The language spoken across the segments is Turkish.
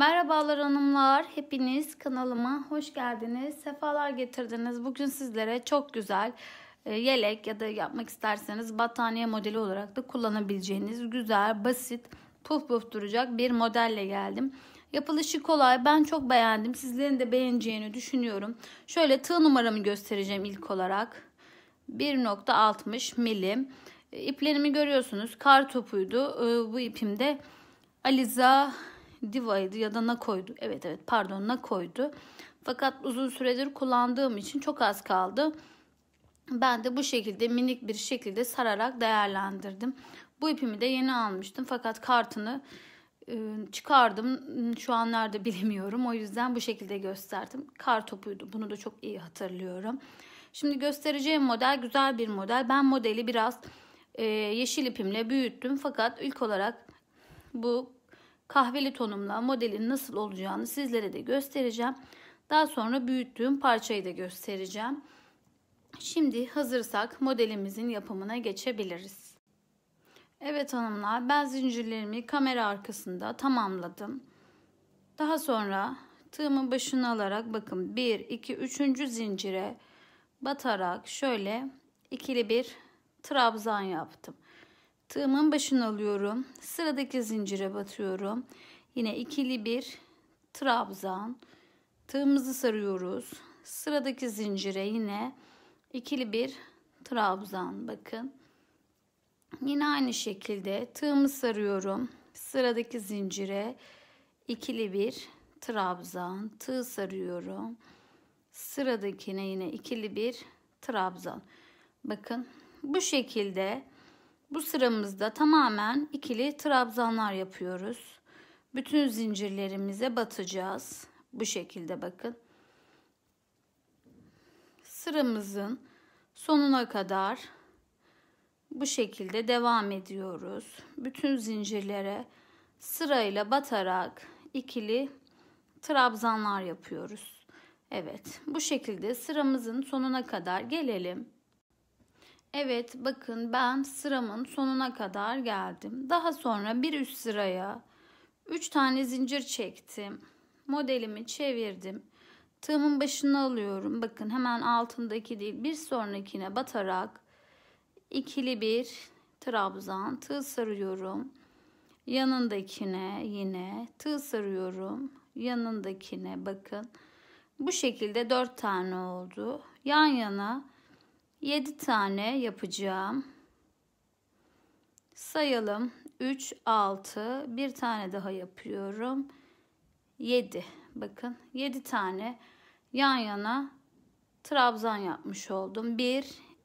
Merhabalar hanımlar. Hepiniz kanalıma hoş geldiniz. Sefalar getirdiniz. Bugün sizlere çok güzel e, yelek ya da yapmak isterseniz battaniye modeli olarak da kullanabileceğiniz güzel, basit, puf puf duracak bir modelle geldim. Yapılışı kolay. Ben çok beğendim. Sizlerin de beğeneceğini düşünüyorum. Şöyle tığ numaramı göstereceğim ilk olarak. 1.60 milim. E, iplerimi görüyorsunuz. Kar topuydu. E, bu ipimde Aliza Diva'ydı ya da Nako'ydu. Evet evet pardon Nako'ydu. Fakat uzun süredir kullandığım için çok az kaldı. Ben de bu şekilde minik bir şekilde sararak değerlendirdim. Bu ipimi de yeni almıştım fakat kartını e, çıkardım. Şu an nerede bilemiyorum. O yüzden bu şekilde gösterdim. Kar topuydu. Bunu da çok iyi hatırlıyorum. Şimdi göstereceğim model güzel bir model. Ben modeli biraz e, yeşil ipimle büyüttüm. Fakat ilk olarak bu kahveli tonumla modelin nasıl olacağını sizlere de göstereceğim. Daha sonra büyüttüğüm parçayı da göstereceğim. Şimdi hazırsak modelimizin yapımına geçebiliriz. Evet hanımlar ben zincirlerimi kamera arkasında tamamladım. Daha sonra tığımın başını alarak bakın 1, 2, 3. zincire batarak şöyle ikili bir trabzan yaptım. Tığımın başına alıyorum. Sıradaki zincire batıyorum. Yine ikili bir trabzan. Tığımızı sarıyoruz. Sıradaki zincire yine ikili bir trabzan bakın. Yine aynı şekilde tığımı sarıyorum. Sıradaki zincire ikili bir trabzan, tığ sarıyorum. Sıradakine yine ikili bir trabzan. Bakın bu şekilde bu sıramızda tamamen ikili trabzanlar yapıyoruz. Bütün zincirlerimize batacağız. Bu şekilde bakın. Sıramızın sonuna kadar bu şekilde devam ediyoruz. Bütün zincirlere sırayla batarak ikili trabzanlar yapıyoruz. Evet, bu şekilde sıramızın sonuna kadar gelelim. Evet bakın ben sıramın sonuna kadar geldim. Daha sonra bir üst sıraya 3 tane zincir çektim. Modelimi çevirdim. Tığımın başını alıyorum. Bakın hemen altındaki değil bir sonrakine batarak ikili bir trabzan tığ sarıyorum. Yanındakine yine tığ sarıyorum. Yanındakine bakın. Bu şekilde 4 tane oldu. Yan yana 7 tane yapacağım. Sayalım. 3, 6, bir tane daha yapıyorum. 7. Bakın 7 tane yan yana trabzan yapmış oldum. 1,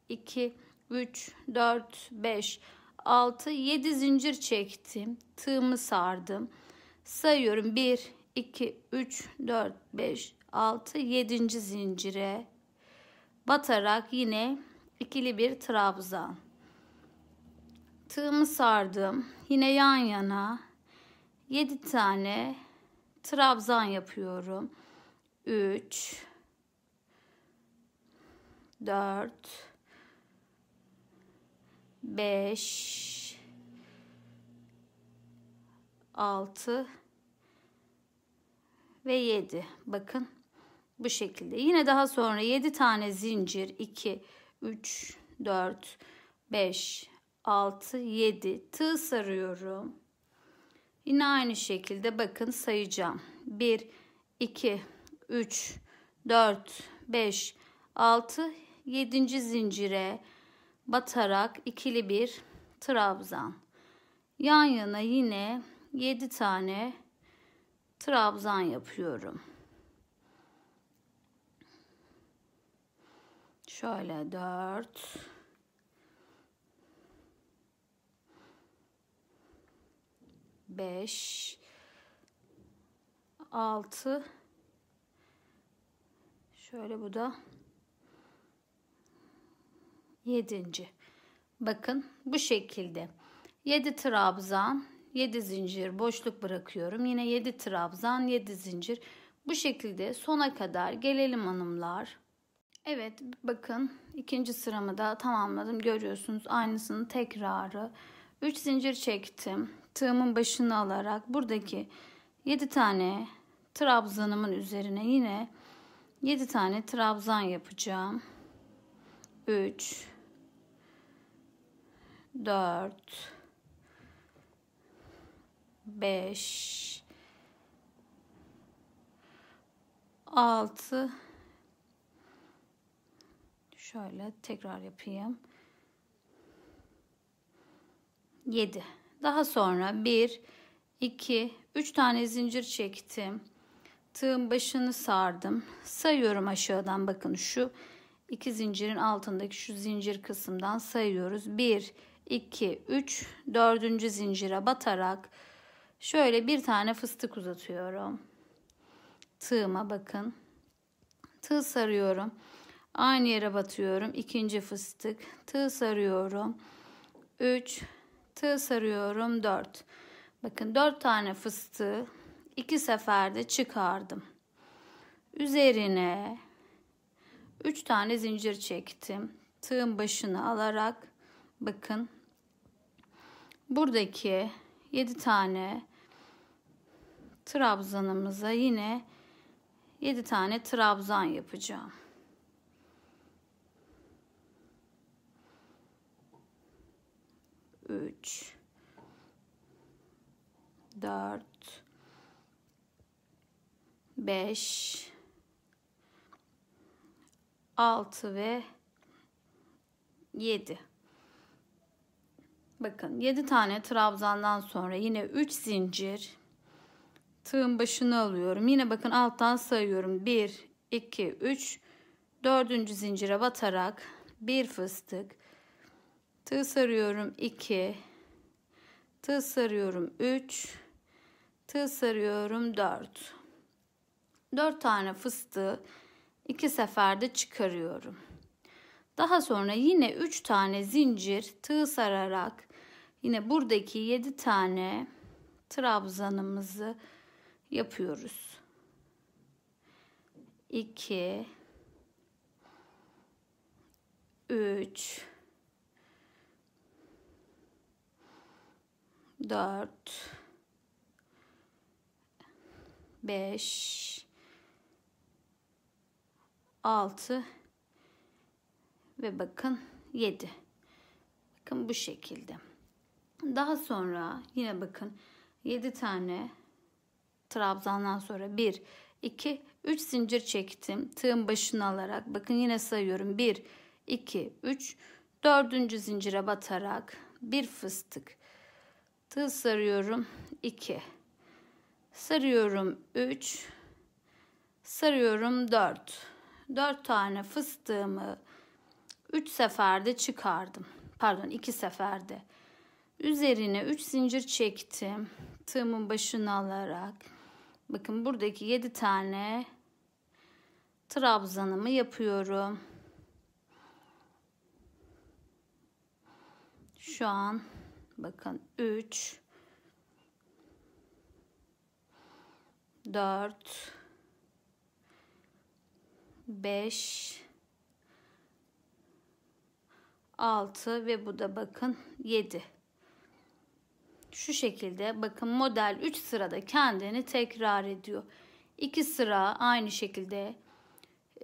2, 3, 4, 5, 6, 7 zincir çektim. Tığımı sardım. Sayıyorum. 1, 2, 3, 4, 5, 6, 7. zincire batarak yine ikili bir trabzan. Tığımı sardım. Yine yan yana 7 tane trabzan yapıyorum. 3 4 5 6 ve 7. Bakın bu şekilde. Yine daha sonra 7 tane zincir 2 3, 4, 5, 6, 7 tığ sarıyorum. Yine aynı şekilde bakın sayacağım. 1, 2, 3, 4, 5, 6, 7. zincire batarak ikili bir trabzan. Yan yana yine 7 tane trabzan yapıyorum. Şöyle 4 5 6 şöyle bu da 7. Bakın bu şekilde 7 trabzan 7 zincir boşluk bırakıyorum. Yine 7 trabzan 7 zincir bu şekilde sona kadar gelelim hanımlar. Evet bakın ikinci sıramı da tamamladım. Görüyorsunuz aynısının tekrarı. 3 zincir çektim. Tığımın başını alarak buradaki 7 tane trabzanımın üzerine yine 7 tane trabzan yapacağım. 3 4 5 6 Şöyle tekrar yapayım. 7. Daha sonra 1, 2, 3 tane zincir çektim. Tığın başını sardım. Sayıyorum aşağıdan bakın şu iki zincirin altındaki şu zincir kısımdan sayıyoruz. 1, 2, 3, 4. zincire batarak şöyle bir tane fıstık uzatıyorum. Tığıma bakın. Tığ sarıyorum. Aynı yere batıyorum. İkinci fıstık. Tığ sarıyorum. 3 tığ sarıyorum 4. Bakın 4 tane fıstığı iki seferde çıkardım. Üzerine 3 tane zincir çektim. Tığın başını alarak bakın buradaki 7 tane trabzanımıza yine 7 tane trabzan yapacağım. 3 4 5 6 ve 7 Bakın 7 tane trabzandan sonra yine 3 zincir tığın başını alıyorum. Yine bakın alttan sayıyorum. 1 2 3 4. zincire batarak bir fıstık Tığ sarıyorum 2. Tığ sarıyorum 3. Tığ sarıyorum 4. 4 tane fıstığı 2 seferde çıkarıyorum. Daha sonra yine 3 tane zincir tığ sararak yine buradaki 7 tane trabzanımızı yapıyoruz. 2 3 4 5 6 ve bakın 7. Bakın bu şekilde. Daha sonra yine bakın 7 tane trabzandan sonra 1 2 3 zincir çektim. Tığın başını alarak bakın yine sayıyorum. 1 2 3 dördüncü zincire batarak bir fıstık Tığ sarıyorum 2. Sarıyorum 3. Sarıyorum 4. 4 tane fıstığımı 3 seferde çıkardım. Pardon 2 seferde. Üzerine 3 zincir çektim. Tığımın başını alarak. Bakın buradaki 7 tane trabzanımı yapıyorum. Şu an Bakın 3 4 5 6 ve bu da bakın 7. Şu şekilde bakın model 3 sırada kendini tekrar ediyor. 2 sıra aynı şekilde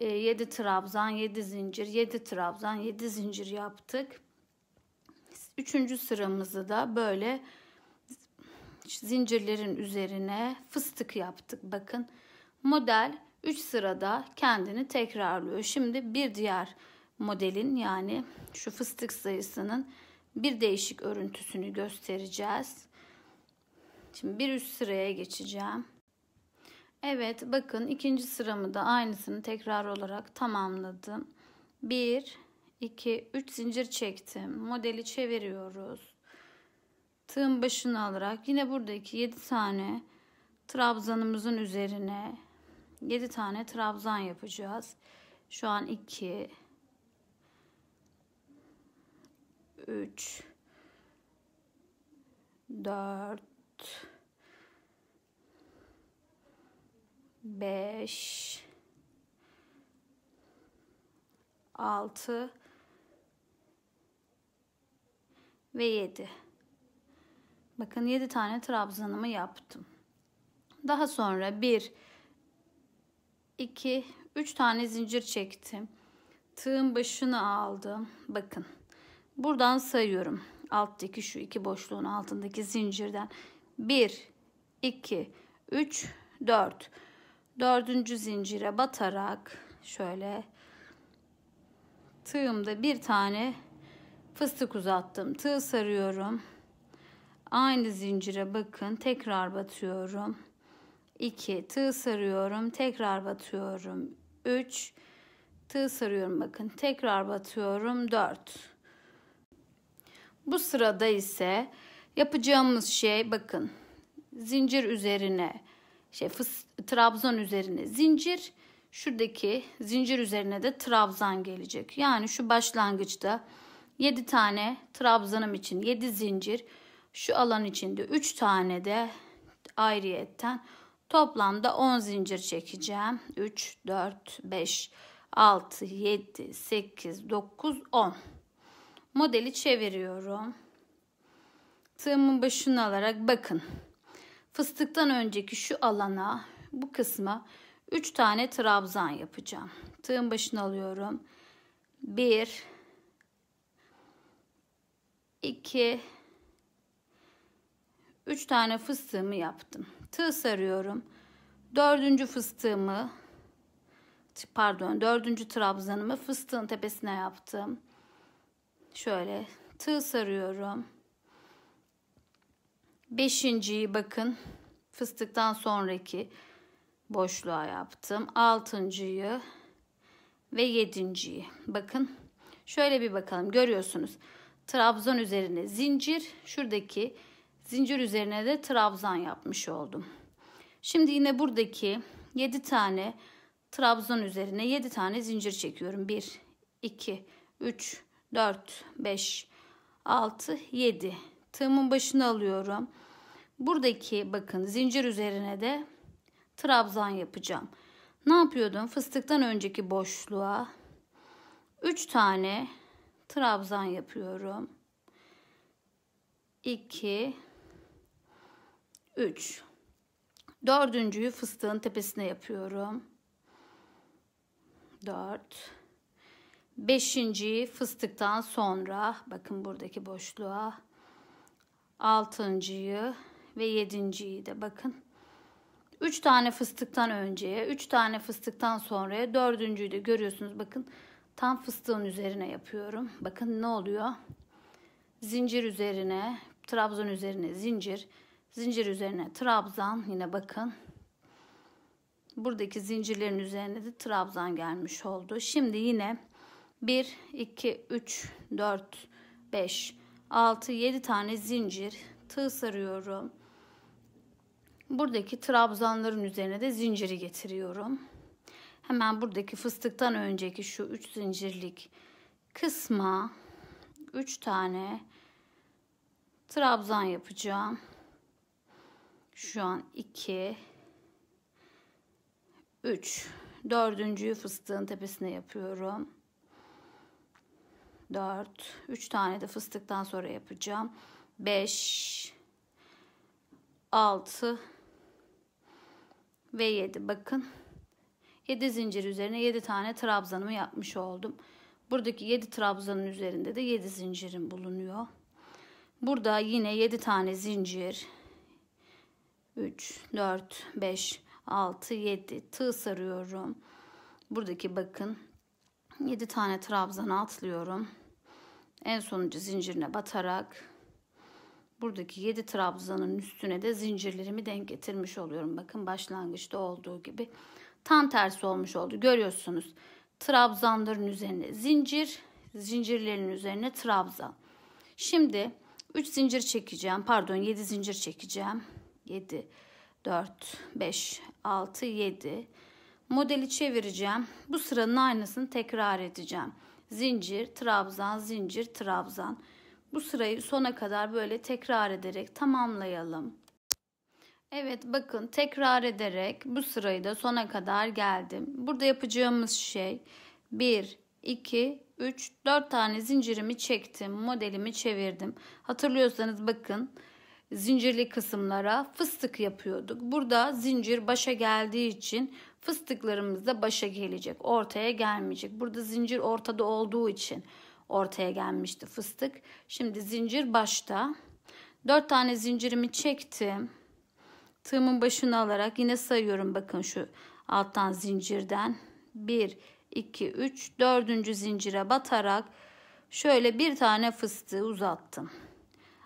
7 e, trabzan, 7 zincir, 7 trabzan, 7 zincir yaptık. Üçüncü sıramızı da böyle zincirlerin üzerine fıstık yaptık. Bakın model 3 sırada kendini tekrarlıyor. Şimdi bir diğer modelin yani şu fıstık sayısının bir değişik örüntüsünü göstereceğiz. Şimdi bir üst sıraya geçeceğim. Evet bakın ikinci sıramı da aynısını tekrar olarak tamamladım. 1 2, 3 zincir çektim. Modeli çeviriyoruz. Tığın başını alarak yine buradaki 7 tane trabzanımızın üzerine 7 tane trabzan yapacağız. Şu an 2 3 4 5 6 ve 7. Bakın 7 tane trabzanımı yaptım. Daha sonra 1 2 3 tane zincir çektim. Tığın başını aldım. Bakın. Buradan sayıyorum. Alttaki şu iki boşluğun altındaki zincirden 1 2 3 4 dördüncü zincire batarak şöyle tığımda bir tane Fıstık uzattım. Tığ sarıyorum. Aynı zincire bakın. Tekrar batıyorum. 2 tığ sarıyorum. Tekrar batıyorum. 3 tığ sarıyorum bakın. Tekrar batıyorum. 4 bu sırada ise yapacağımız şey bakın zincir üzerine şey fıs, trabzan üzerine zincir şuradaki zincir üzerine de trabzan gelecek. Yani şu başlangıçta 7 tane trabzanım için 7 zincir şu alan içinde 3 tane de ayrıyetten toplamda 10 zincir çekeceğim 3 4 5 6 7 8 9 10 modeli çeviriyorum tığımın başını alarak bakın fıstıktan önceki şu alana bu kısma 3 tane trabzan yapacağım tığın başını alıyorum 1 2 3 tane fıstığımı yaptım. Tığ sarıyorum. Dördüncü fıstığımı pardon dördüncü trabzanımı fıstığın tepesine yaptım. Şöyle tığ sarıyorum. Beşinciyi bakın fıstıktan sonraki boşluğa yaptım. Altıncıyı ve yedinciyi. Bakın şöyle bir bakalım görüyorsunuz. Trabzon üzerine zincir şuradaki zincir üzerine de trabzan yapmış oldum. Şimdi yine buradaki 7 tane trabzon üzerine 7 tane zincir çekiyorum. 1 2 3 4 5 6 7 tığımın başını alıyorum. Buradaki bakın zincir üzerine de trabzan yapacağım. Ne yapıyordum? Fıstıktan önceki boşluğa 3 tane trabzan yapıyorum. 2 3 Dördüncüyü fıstığın tepesine yapıyorum. 4 Beşinciyi fıstıktan sonra bakın buradaki boşluğa altıncıyı ve yedinciyi de bakın Üç tane fıstıktan önceye, üç tane fıstıktan sonraya, dördüncüyü de görüyorsunuz bakın Tam fıstığın üzerine yapıyorum. Bakın ne oluyor? Zincir üzerine, trabzan üzerine zincir, zincir üzerine trabzan. Yine bakın. Buradaki zincirlerin üzerine de trabzan gelmiş oldu. Şimdi yine 1 2 3 4 5 6 7 tane zincir tığ sarıyorum. Buradaki trabzanların üzerine de zinciri getiriyorum hemen buradaki fıstıktan önceki şu 3 zincirlik kısma 3 tane trabzan yapacağım. Şu an 2 3 dördüncüyü fıstığın tepesine yapıyorum. 4 3 tane de fıstıktan sonra yapacağım. 5 6 ve 7 bakın 7 zincir üzerine 7 tane trabzanımı yapmış oldum. Buradaki 7 trabzanın üzerinde de 7 zincirim bulunuyor. Burada yine 7 tane zincir 3 4 5 6 7 tığ sarıyorum. Buradaki bakın 7 tane trabzanı atlıyorum. En sonuncu zincirine batarak buradaki 7 trabzanın üstüne de zincirlerimi denk getirmiş oluyorum. Bakın başlangıçta olduğu gibi tam tersi olmuş oldu. Görüyorsunuz trabzanların üzerine zincir, zincirlerin üzerine trabzan. Şimdi 3 zincir çekeceğim. Pardon 7 zincir çekeceğim. 7, 4, 5, 6, 7. Modeli çevireceğim. Bu sıranın aynısını tekrar edeceğim. Zincir, trabzan, zincir, trabzan. Bu sırayı sona kadar böyle tekrar ederek tamamlayalım. Evet bakın tekrar ederek bu sırayı da sona kadar geldim. Burada yapacağımız şey 1, 2, 3, 4 tane zincirimi çektim. Modelimi çevirdim. Hatırlıyorsanız bakın zincirli kısımlara fıstık yapıyorduk. Burada zincir başa geldiği için fıstıklarımız da başa gelecek. Ortaya gelmeyecek. Burada zincir ortada olduğu için ortaya gelmişti fıstık. Şimdi zincir başta. 4 tane zincirimi çektim. Tığımın başını alarak yine sayıyorum bakın şu alttan zincirden. 1, 2, 3, 4. zincire batarak şöyle bir tane fıstığı uzattım.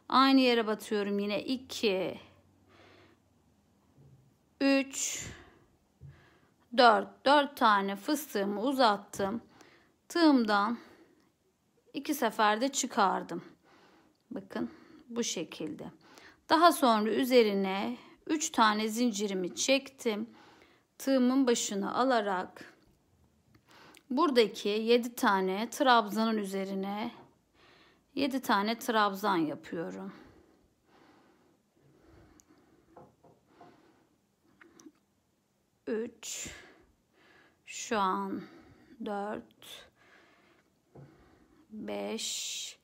Aynı yere batıyorum yine 2, 3, 4. 4 tane fıstığımı uzattım. Tığımdan iki seferde çıkardım. Bakın bu şekilde. Daha sonra üzerine 3 tane zincirimi çektim. Tığımın başına alarak buradaki 7 tane trabzanın üzerine 7 tane trabzan yapıyorum. Üç, şu an dört, beş,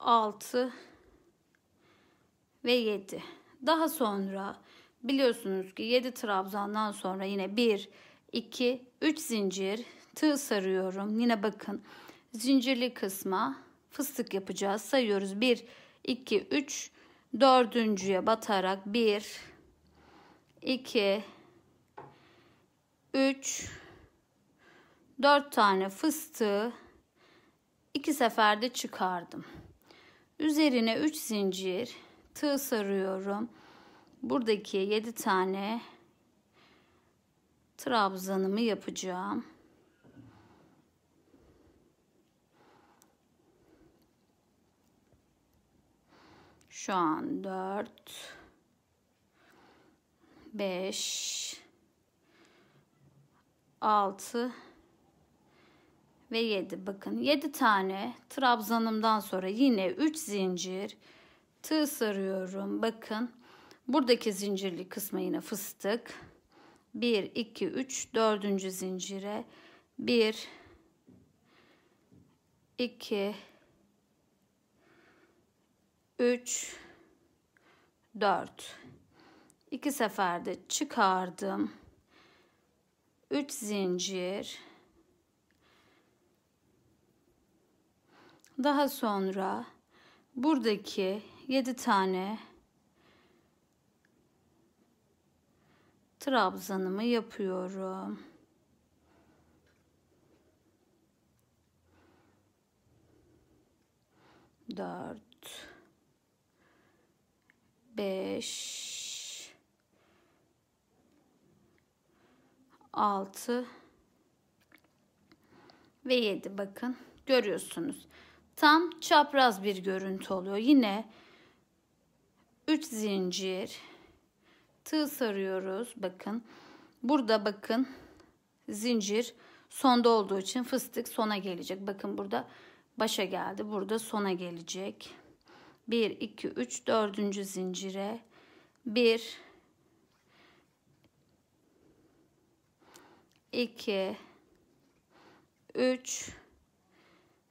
altı ve yedi. Daha sonra biliyorsunuz ki 7 trabzandan sonra yine 1, 2, 3 zincir tığ sarıyorum. Yine bakın zincirli kısma fıstık yapacağız. Sayıyoruz 1, 2, 3, dördüncüye batarak 1, 2, 3, 4 tane fıstığı iki seferde çıkardım. Üzerine 3 zincir tığ sarıyorum. Buradaki 7 tane trabzanımı yapacağım. Şu an 4 5 6 ve 7 bakın 7 tane trabzanımdan sonra yine 3 zincir tığ sarıyorum. Bakın buradaki zincirli kısma yine fıstık. 1, 2, 3, 4. zincire 1, 2, 3, 4. 2 seferde çıkardım. 3 zincir. Daha sonra buradaki 7 tane trabzanımı yapıyorum. Dört, beş, altı ve yedi bakın görüyorsunuz. Tam çapraz bir görüntü oluyor. Yine 3 zincir tığ sarıyoruz. Bakın. Burada bakın zincir sonda olduğu için fıstık sona gelecek. Bakın burada başa geldi. Burada sona gelecek. 1 2 3 4. zincire 1 2 3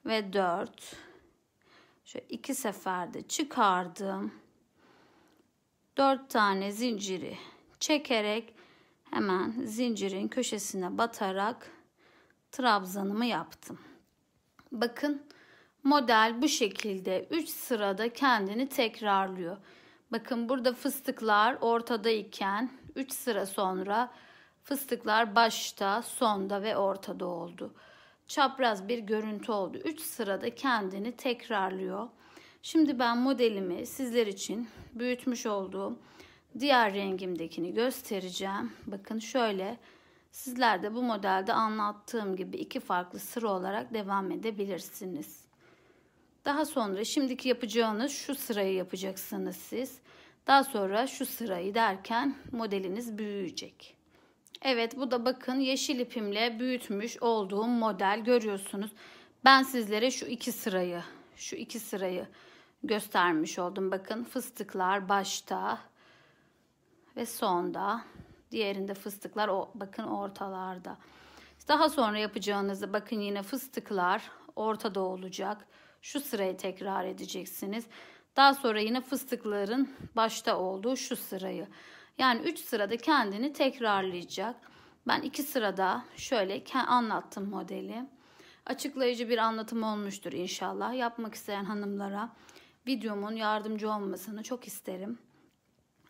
ve 4 şöyle iki seferde çıkardım. 4 tane zinciri çekerek hemen zincirin köşesine batarak trabzanımı yaptım. Bakın model bu şekilde 3 sırada kendini tekrarlıyor. Bakın burada fıstıklar ortada iken 3 sıra sonra fıstıklar başta, sonda ve ortada oldu. Çapraz bir görüntü oldu. 3 sırada kendini tekrarlıyor. Şimdi ben modelimi sizler için büyütmüş olduğum diğer rengimdekini göstereceğim. Bakın şöyle sizler de bu modelde anlattığım gibi iki farklı sıra olarak devam edebilirsiniz. Daha sonra şimdiki yapacağınız şu sırayı yapacaksınız siz. Daha sonra şu sırayı derken modeliniz büyüyecek. Evet bu da bakın yeşil ipimle büyütmüş olduğum model görüyorsunuz. Ben sizlere şu iki sırayı şu iki sırayı göstermiş oldum. Bakın fıstıklar başta ve sonda. Diğerinde fıstıklar o bakın ortalarda. Daha sonra yapacağınızda bakın yine fıstıklar ortada olacak. Şu sırayı tekrar edeceksiniz. Daha sonra yine fıstıkların başta olduğu şu sırayı. Yani 3 sırada kendini tekrarlayacak. Ben 2 sırada şöyle anlattım modeli. Açıklayıcı bir anlatım olmuştur inşallah. Yapmak isteyen hanımlara videomun yardımcı olmasını çok isterim.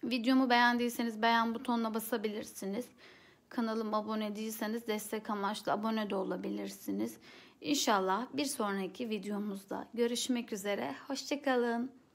Videomu beğendiyseniz beğen butonuna basabilirsiniz. Kanalıma abone değilseniz destek amaçlı abone de olabilirsiniz. İnşallah bir sonraki videomuzda görüşmek üzere. Hoşçakalın.